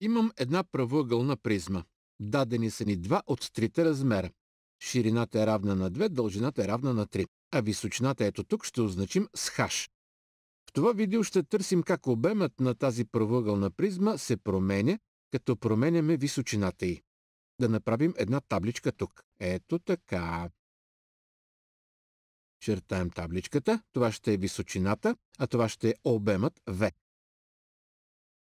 Имам една правоъгълна призма. Дадени са ни два от трите размера. Ширината е равна на 2, дължината е равна на 3, а височината ето тук ще означим с хаш. В това видео ще търсим как обемът на тази правоъгълна призма се променя, като променяме височината й. Да направим една табличка тук. Ето така. Чертаем табличката, това ще е височината, а това ще е обемът V.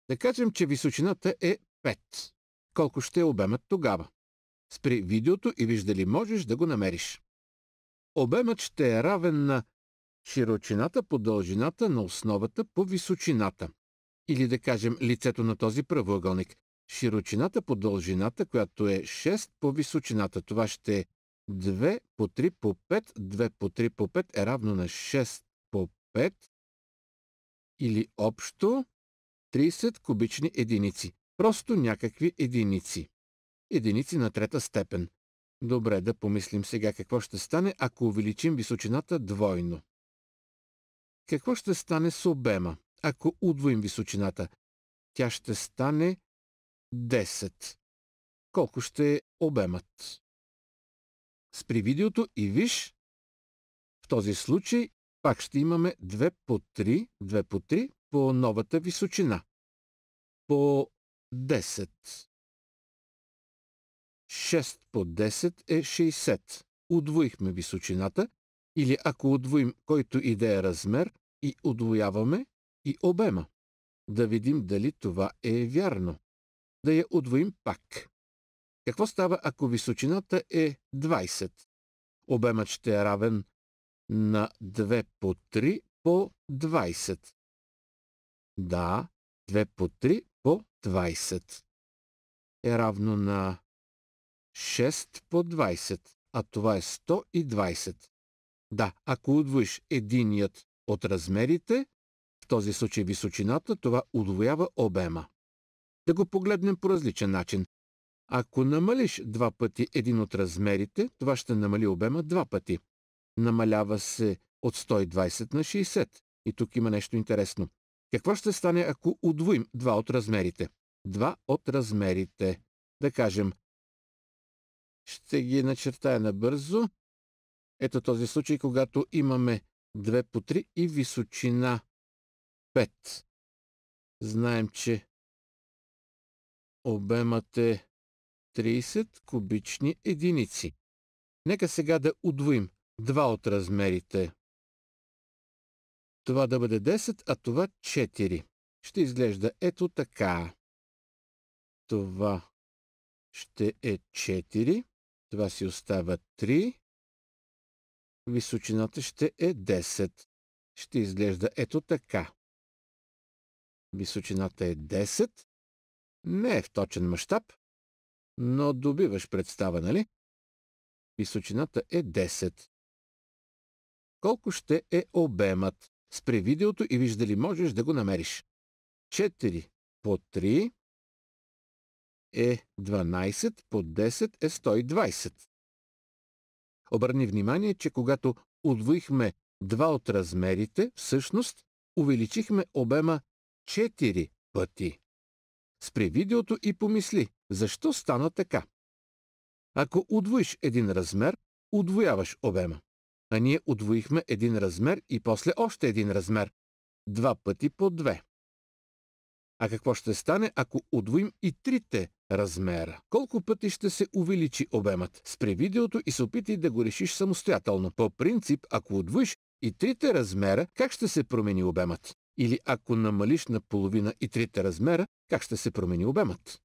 Да кажем, че височината е 5. Колко ще е обемът тогава? Спри видеото и виж дали можеш да го намериш. Обемът ще е равен на широчината по дължината на основата по височината. Или да кажем лицето на този правоъгълник. Широчината по дължината, която е 6 по височината. Това ще е 2 по 3 по 5. 2 по 3 по 5 е равно на 6 по 5. Или общо 30 кубични единици. Просто някакви единици. Единици на трета степен. Добре, да помислим сега какво ще стане, ако увеличим височината двойно. Какво ще стане с обема, ако удвоим височината? Тя ще стане 10. Колко ще е обемът? Спри видеото и виж. В този случай пак ще имаме 2 по 3, 2 по 3, по новата височина. По 10. 6 по 10 е 60. Удвоихме височината или ако удвоим който и да е размер и удвояваме и обема. Да видим дали това е вярно. Да я удвоим пак. Какво става, ако височината е 20? Обемът ще е равен на 2 по 3 по 20. Да, 2 по 3 по 20 е равно на 6 по 20, а това е 120. Да, ако удвоиш единият от размерите, в този случай височината, това удвоява обема. Да го погледнем по различен начин. Ако намалиш два пъти един от размерите, това ще намали обема два пъти. Намалява се от 120 на 60. И тук има нещо интересно. Какво ще стане, ако удвоим два от размерите? Два от размерите. Да кажем. Ще ги начертая набързо. Ето този случай, когато имаме 2 по 3 и височина 5. Знаем, че обемът е 30 кубични единици. Нека сега да удвоим два от размерите. Това да бъде 10, а това 4. Ще изглежда ето така. Това ще е 4. Това си остава 3. Височината ще е 10. Ще изглежда ето така. Височината е 10. Не е в точен мащаб, но добиваш представа, нали? Височината е 10. Колко ще е обемът? Спри видеото и виж дали можеш да го намериш. 4 по 3 е 12, по 10 е 120. Обърни внимание, че когато удвоихме два от размерите, всъщност увеличихме обема 4 пъти. Спри видеото и помисли, защо стана така. Ако удвоиш един размер, удвояваш обема а ние удвоихме един размер и после още един размер. Два пъти по две. А какво ще стане, ако удвоим и трите размера? Колко пъти ще се увеличи обемът? Спри видеото и се опитай да го решиш самостоятелно. По принцип, ако удвоиш и трите размера, как ще се промени обемът? Или ако намалиш на половина и трите размера, как ще се промени обемът?